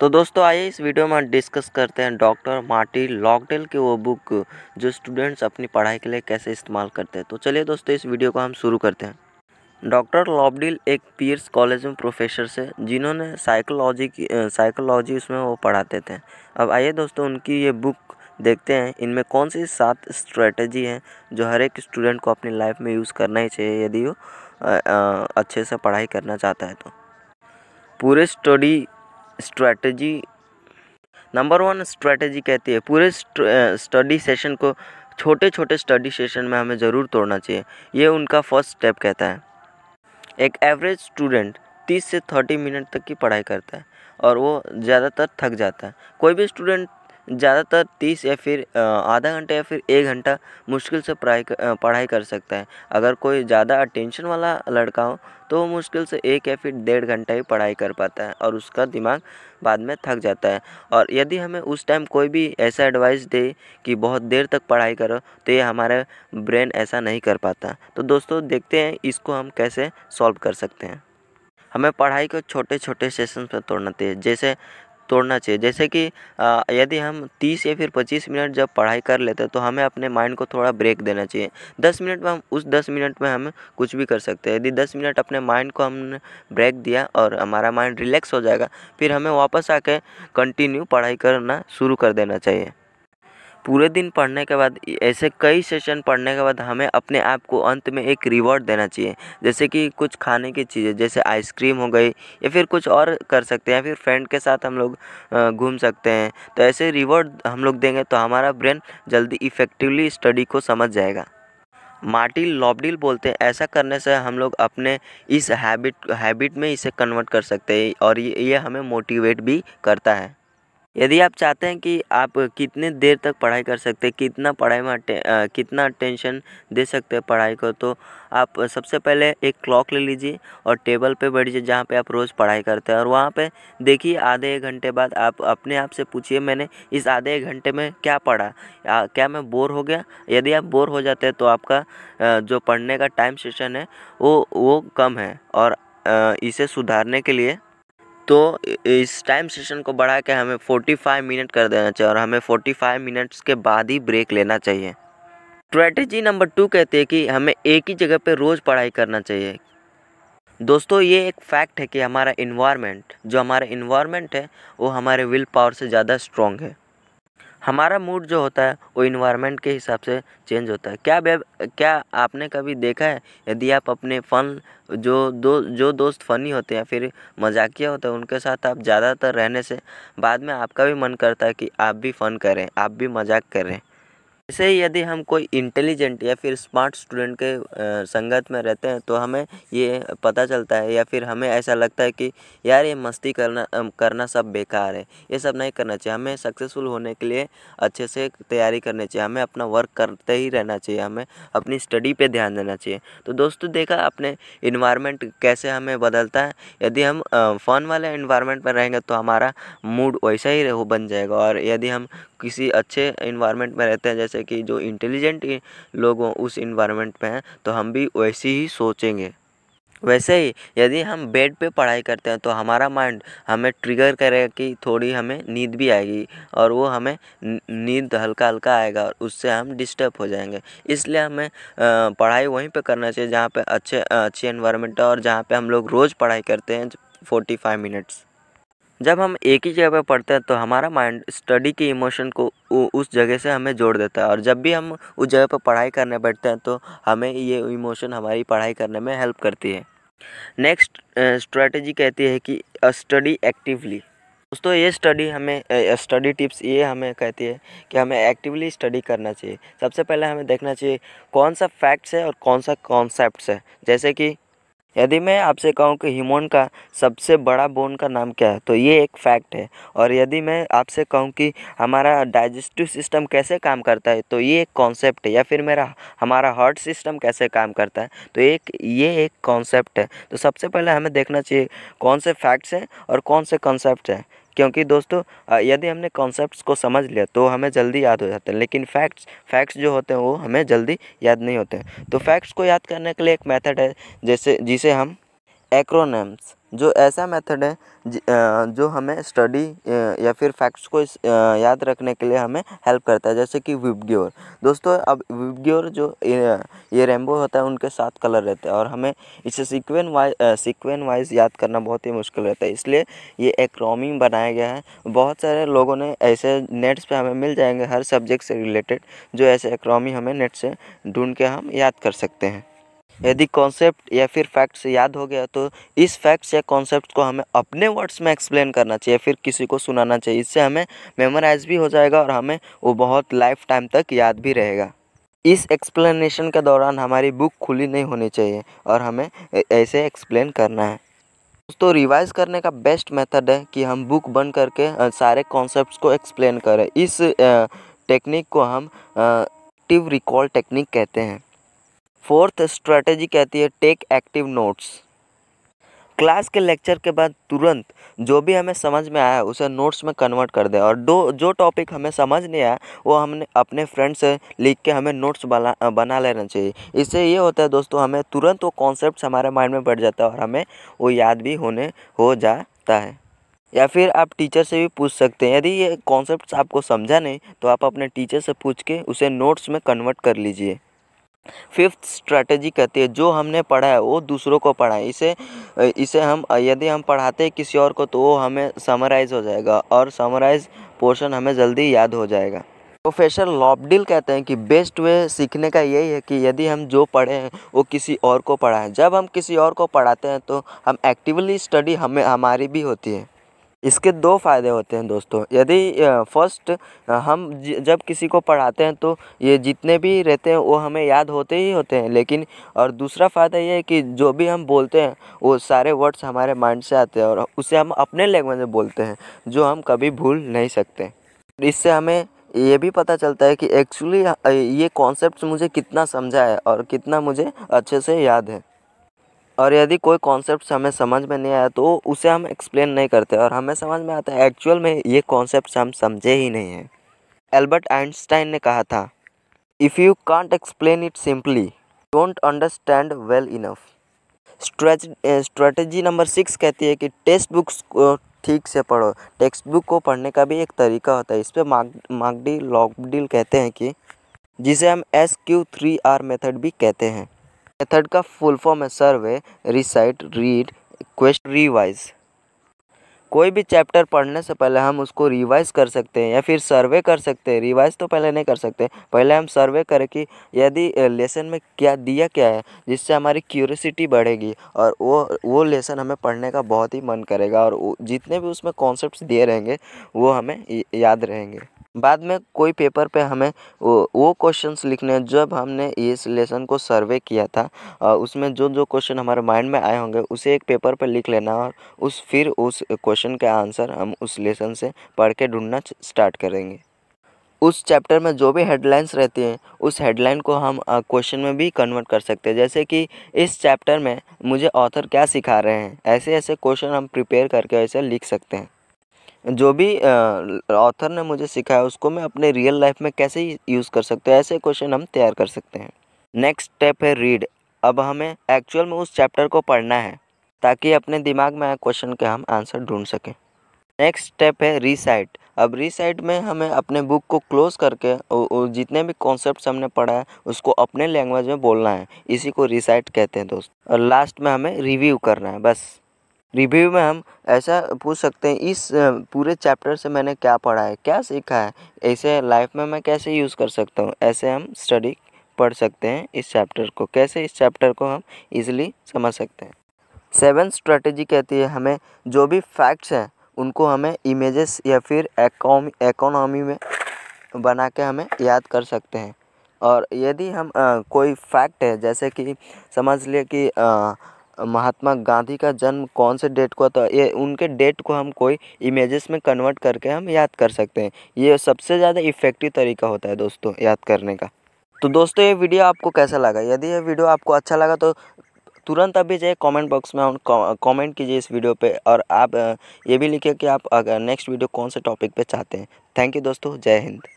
तो दोस्तों आइए इस वीडियो में डिस्कस करते हैं डॉक्टर मार्टी लॉकडेल की वो बुक जो स्टूडेंट्स अपनी पढ़ाई के लिए कैसे इस्तेमाल करते हैं तो चलिए दोस्तों इस वीडियो को हम शुरू करते हैं डॉक्टर लॉबडिल एक पियर्स कॉलेज में प्रोफेसर से जिन्होंने साइकोलॉजी की साइकोलॉजी उसमें वो पढ़ाते थे अब आइए दोस्तों उनकी ये बुक देखते हैं इनमें कौन सी सात स्ट्रेटजी हैं जो हर एक स्टूडेंट को अपनी लाइफ में यूज़ करना ही चाहिए यदि वो अच्छे से पढ़ाई करना चाहता है तो पूरे study strategy number one strategy कहती है पूरे स्टडी सेशन को छोटे छोटे स्टडी सेशन में हमें ज़रूर तोड़ना चाहिए ये उनका फर्स्ट स्टेप कहता है एक एवरेज स्टूडेंट तीस से थर्टी मिनट तक की पढ़ाई करता है और वो ज़्यादातर थक जाता है कोई भी स्टूडेंट ज़्यादातर तीस या फिर आधा घंटा या फिर एक घंटा मुश्किल से पढ़ाई पढ़ाई कर सकता है अगर कोई ज़्यादा अटेंशन वाला लड़का हो तो वो मुश्किल से एक या फिर डेढ़ घंटा ही पढ़ाई कर पाता है और उसका दिमाग बाद में थक जाता है और यदि हमें उस टाइम कोई भी ऐसा एडवाइस दे कि बहुत देर तक पढ़ाई करो तो ये हमारे ब्रेन ऐसा नहीं कर पाता तो दोस्तों देखते हैं इसको हम कैसे सॉल्व कर सकते हैं हमें पढ़ाई को छोटे छोटे सेशन पर तोड़ना चाहिए जैसे तोड़ना चाहिए जैसे कि यदि हम तीस या फिर पच्चीस मिनट जब पढ़ाई कर लेते हैं तो हमें अपने माइंड को थोड़ा ब्रेक देना चाहिए दस मिनट में हम उस दस मिनट में हम कुछ भी कर सकते हैं यदि दस मिनट अपने माइंड को हमने ब्रेक दिया और हमारा माइंड रिलैक्स हो जाएगा फिर हमें वापस आके कंटिन्यू पढ़ाई करना शुरू कर देना चाहिए पूरे दिन पढ़ने के बाद ऐसे कई सेशन पढ़ने के बाद हमें अपने आप को अंत में एक रिवॉर्ड देना चाहिए जैसे कि कुछ खाने की चीज़ें जैसे आइसक्रीम हो गई या फिर कुछ और कर सकते हैं या फिर फ्रेंड के साथ हम लोग घूम सकते हैं तो ऐसे रिवॉर्ड हम लोग देंगे तो हमारा ब्रेन जल्दी इफ़ेक्टिवली स्टडी को समझ जाएगा मार्टिल लॉबडिल बोलते हैं ऐसा करने से हम लोग अपने इस हैबिट हैबिट में इसे कन्वर्ट कर सकते हैं और ये, ये हमें मोटिवेट भी करता है यदि आप चाहते हैं कि आप कितने देर तक पढ़ाई कर सकते हैं कितना पढ़ाई में टे, कितना टेंशन दे सकते हैं पढ़ाई को तो आप सबसे पहले एक क्लॉक ले लीजिए और टेबल पे बैठिए जहाँ पे आप रोज़ पढ़ाई करते हैं और वहाँ पे देखिए आधे एक घंटे बाद आप अपने आप से पूछिए मैंने इस आधे एक घंटे में क्या पढ़ा आ, क्या मैं बोर हो गया यदि आप बोर हो जाते हैं तो आपका जो पढ़ने का टाइम सेशन है वो वो कम है और इसे सुधारने के लिए तो इस टाइम सेशन को बढ़ा के हमें 45 मिनट कर देना चाहिए और हमें 45 मिनट्स के बाद ही ब्रेक लेना चाहिए स्ट्रेटजी नंबर टू कहते हैं कि हमें एक ही जगह पे रोज़ पढ़ाई करना चाहिए दोस्तों ये एक फैक्ट है कि हमारा इन्वायरमेंट जो हमारा इन्वायरमेंट है वो हमारे विल पावर से ज़्यादा स्ट्रॉन्ग है हमारा मूड जो होता है वो इन्वायरमेंट के हिसाब से चेंज होता है क्या बेब क्या आपने कभी देखा है यदि आप अपने फ़न जो दो जो दोस्त फ़नी होते हैं फिर मजाकिया होते हैं उनके साथ आप ज़्यादातर रहने से बाद में आपका भी मन करता है कि आप भी फ़न करें आप भी मजाक करें ऐसे ही यदि हम कोई इंटेलिजेंट या फिर स्मार्ट स्टूडेंट के संगत में रहते हैं तो हमें ये पता चलता है या फिर हमें ऐसा लगता है कि यार ये मस्ती करना करना सब बेकार है ये सब नहीं करना चाहिए हमें सक्सेसफुल होने के लिए अच्छे से तैयारी करनी चाहिए हमें अपना वर्क करते ही रहना चाहिए हमें अपनी स्टडी पर ध्यान देना चाहिए तो दोस्तों देखा अपने इन्वायरमेंट कैसे हमें बदलता है यदि हम फ़न वाले इन्वायरमेंट में रहेंगे तो हमारा मूड वैसा ही बन जाएगा और यदि हम किसी अच्छे इन्वायरमेंट में रहते हैं जैसे जैसे कि जो इंटेलिजेंट लोग उस इन्वायरमेंट में हैं तो हम भी वैसे ही सोचेंगे वैसे ही यदि हम बेड पे पढ़ाई करते हैं तो हमारा माइंड हमें ट्रिगर करेगा कि थोड़ी हमें नींद भी आएगी और वो हमें नींद हल्का हल्का आएगा और उससे हम डिस्टर्ब हो जाएंगे इसलिए हमें पढ़ाई वहीं पे करना चाहिए जहाँ पे अच्छे अच्छी इन्वायरमेंट है और जहाँ पे हम लोग रोज़ पढ़ाई करते हैं फोर्टी फाइव मिनट्स जब हम एक ही जगह पर पढ़ते हैं तो हमारा माइंड स्टडी के इमोशन को उस जगह से हमें जोड़ देता है और जब भी हम उस जगह पर पढ़ाई करने बैठते हैं तो हमें ये इमोशन हमारी पढ़ाई करने में हेल्प करती है नेक्स्ट स्ट्रेटजी कहती है कि स्टडी एक्टिवली दोस्तों ये स्टडी हमें स्टडी टिप्स ये हमें कहती है कि हमें एक्टिवली स्टडी करना चाहिए सबसे पहले हमें देखना चाहिए कौन सा फैक्ट्स है और कौन सा कॉन्सेप्ट है जैसे कि यदि मैं आपसे कहूँ कि ह्यूमन का सबसे बड़ा बोन का नाम क्या है तो ये एक फैक्ट है और यदि मैं आपसे कहूँ कि हमारा डाइजेस्टिव सिस्टम कैसे काम करता है तो ये एक कॉन्सेप्ट है या फिर मेरा हमारा हार्ट सिस्टम कैसे काम करता है तो एक ये एक कॉन्सेप्ट है तो सबसे पहले हमें देखना चाहिए कौन से फैक्ट्स हैं और कौन से कॉन्सेप्ट हैं क्योंकि दोस्तों यदि हमने कॉन्सेप्ट को समझ लिया तो हमें जल्दी याद हो जाते हैं लेकिन फैक्ट्स फैक्ट्स जो होते हैं वो हमें जल्दी याद नहीं होते हैं तो फैक्ट्स को याद करने के लिए एक मेथड है जैसे जिसे हम एक्रोनम्स जो ऐसा मेथड है जो हमें स्टडी या फिर फैक्ट्स को याद रखने के लिए हमें हेल्प करता है जैसे कि विबग्योर दोस्तों अब विबग्योर जो ये रेमबो होता है उनके साथ कलर रहते हैं और हमें इसे सिक्वेन वाइज सिक्वेन वाइज याद करना बहुत ही मुश्किल रहता है इसलिए ये एक रोमिंग बनाया गया है बहुत सारे लोगों ने ऐसे नेट्स पर हमें मिल जाएंगे हर सब्जेक्ट से रिलेटेड जो ऐसे एक्रॉमी हमें नेट से ढूंढ के हम याद कर सकते हैं यदि कॉन्सेप्ट या फिर फैक्ट्स याद हो गया तो इस फैक्ट्स या कॉन्सेप्ट को हमें अपने वर्ड्स में एक्सप्लेन करना चाहिए फिर किसी को सुनाना चाहिए इससे हमें मेमोराइज भी हो जाएगा और हमें वो बहुत लाइफ टाइम तक याद भी रहेगा इस एक्सप्लेनेशन के दौरान हमारी बुक खुली नहीं होनी चाहिए और हमें ऐसे एक्सप्लेन करना है दोस्तों रिवाइज करने का बेस्ट मेथड है कि हम बुक बंद करके सारे कॉन्सेप्ट को एक्सप्लेन करें इस टेक्निक को हम एक्टिव रिकॉल टेक्निक कहते हैं फोर्थ स्ट्रेटेजी कहती है टेक एक्टिव नोट्स क्लास के लेक्चर के बाद तुरंत जो भी हमें समझ में आया उसे नोट्स में कन्वर्ट कर दे और दो जो टॉपिक हमें समझ नहीं आया वो हमने अपने फ्रेंड से लिख के हमें नोट्स बना बना लेना चाहिए इससे ये होता है दोस्तों हमें तुरंत वो कॉन्सेप्ट हमारे माइंड में बैठ जाता है और हमें वो याद भी होने हो जाता है या फिर आप टीचर से भी पूछ सकते हैं यदि ये कॉन्सेप्ट आपको समझा नहीं तो आप अपने टीचर से पूछ के उसे नोट्स में कन्वर्ट कर लीजिए फिफ्थ स्ट्रैटेजी कहती है जो हमने पढ़ा है वो दूसरों को है इसे इसे हम यदि हम पढ़ाते हैं किसी और को तो वो हमें समराइज़ हो जाएगा और समराइज़ पोर्शन हमें जल्दी याद हो जाएगा प्रोफेसर लॉबडिल कहते हैं कि बेस्ट वे सीखने का यही है कि यदि हम जो पढ़े हैं वो किसी और को पढ़ाएं जब हम किसी और को पढ़ाते हैं तो हम एक्टिवली स्टडी हमें हमारी भी होती है इसके दो फ़ायदे होते हैं दोस्तों यदि फर्स्ट हम जब किसी को पढ़ाते हैं तो ये जितने भी रहते हैं वो हमें याद होते ही होते हैं लेकिन और दूसरा फ़ायदा ये है कि जो भी हम बोलते हैं वो सारे वर्ड्स हमारे माइंड से आते हैं और उसे हम अपने लैंग्वेज में बोलते हैं जो हम कभी भूल नहीं सकते इससे हमें ये भी पता चलता है कि एक्चुअली ये कॉन्सेप्ट मुझे कितना समझा है और कितना मुझे अच्छे से याद है और यदि कोई कॉन्सेप्ट हमें समझ में नहीं आया तो उसे हम एक्सप्लेन नहीं करते और हमें समझ में आता है एक्चुअल में ये कॉन्सेप्ट हम समझे ही नहीं हैं एल्बर्ट आइंस्टाइन ने कहा था if you can't explain it simply don't understand well enough strategy number six कहती है कि टेक्स्ट बुक्स को ठीक से पढ़ो टेक्स्ट बुक को पढ़ने का भी एक तरीका होता है इस पर माग मागडी लॉकडील कहते हैं कि जिसे हम S Q three R method भी कहते हैं मेथड का फुल फॉर्म है survey recite read question revise कोई भी चैप्टर पढ़ने से पहले हम उसको रिवाइज कर सकते हैं या फिर सर्वे कर सकते हैं रिवाइज तो पहले नहीं कर सकते पहले हम सर्वे करें कि यदि लेसन में क्या दिया क्या है जिससे हमारी क्यूरसिटी बढ़ेगी और वो वो लेसन हमें पढ़ने का बहुत ही मन करेगा और जितने भी उसमें कॉन्सेप्ट दिए रहेंगे वो हमें याद रहेंगे बाद में कोई पेपर पे हमें वो वो क्वेश्चंस लिखने हैं जब हमने इस लेसन को सर्वे किया था उसमें जो जो क्वेश्चन हमारे माइंड में आए होंगे उसे एक पेपर पर पे लिख लेना और उस फिर उस क्वेश्चन का आंसर हम उस लेसन से पढ़ के ढूंढना स्टार्ट करेंगे उस चैप्टर में जो भी हेडलाइंस रहती हैं उस हेडलाइन को हम क्वेश्चन में भी कन्वर्ट कर सकते हैं जैसे कि इस चैप्टर में मुझे ऑथर क्या सिखा रहे हैं ऐसे ऐसे क्वेश्चन हम प्रिपेयर करके ऐसे लिख सकते हैं जो भी ऑथर ने मुझे सिखाया उसको मैं अपने रियल लाइफ में कैसे यूज़ कर सकते हैं ऐसे क्वेश्चन हम तैयार कर सकते हैं नेक्स्ट स्टेप है रीड अब हमें एक्चुअल में उस चैप्टर को पढ़ना है ताकि अपने दिमाग में आए क्वेश्चन के हम आंसर ढूंढ सकें नेक्स्ट स्टेप है रीसाइट अब रीसाइट में हमें अपने बुक को क्लोज करके जितने भी कॉन्सेप्ट हमने पढ़ा है उसको अपने लैंग्वेज में बोलना है इसी को रिसाइट कहते हैं दोस्त और लास्ट में हमें रिव्यू करना है बस रिव्यू में हम ऐसा पूछ सकते हैं इस पूरे चैप्टर से मैंने क्या पढ़ा है क्या सीखा है ऐसे लाइफ में मैं कैसे यूज़ कर सकता हूँ ऐसे हम स्टडी पढ़ सकते हैं इस चैप्टर को कैसे इस चैप्टर को हम इजीली समझ सकते हैं सेवन स्ट्रेटजी कहती है हमें जो भी फैक्ट्स हैं उनको हमें इमेजेस या फिर इकोनॉमी में बना के हमें याद कर सकते हैं और यदि हम आ, कोई फैक्ट है जैसे कि समझ लिए कि आ, महात्मा गांधी का जन्म कौन से डेट को हुआ था ये उनके डेट को हम कोई इमेजेस में कन्वर्ट करके हम याद कर सकते हैं ये सबसे ज़्यादा इफ़ेक्टिव तरीका होता है दोस्तों याद करने का तो दोस्तों ये वीडियो आपको कैसा लगा यदि ये वीडियो आपको अच्छा लगा तो तुरंत अभी जाइए कमेंट बॉक्स में हम कमेंट कीजिए इस वीडियो पे और आप ये भी लिखिए कि आप अगर नेक्स्ट वीडियो कौन से टॉपिक पे चाहते हैं थैंक यू दोस्तों जय हिंद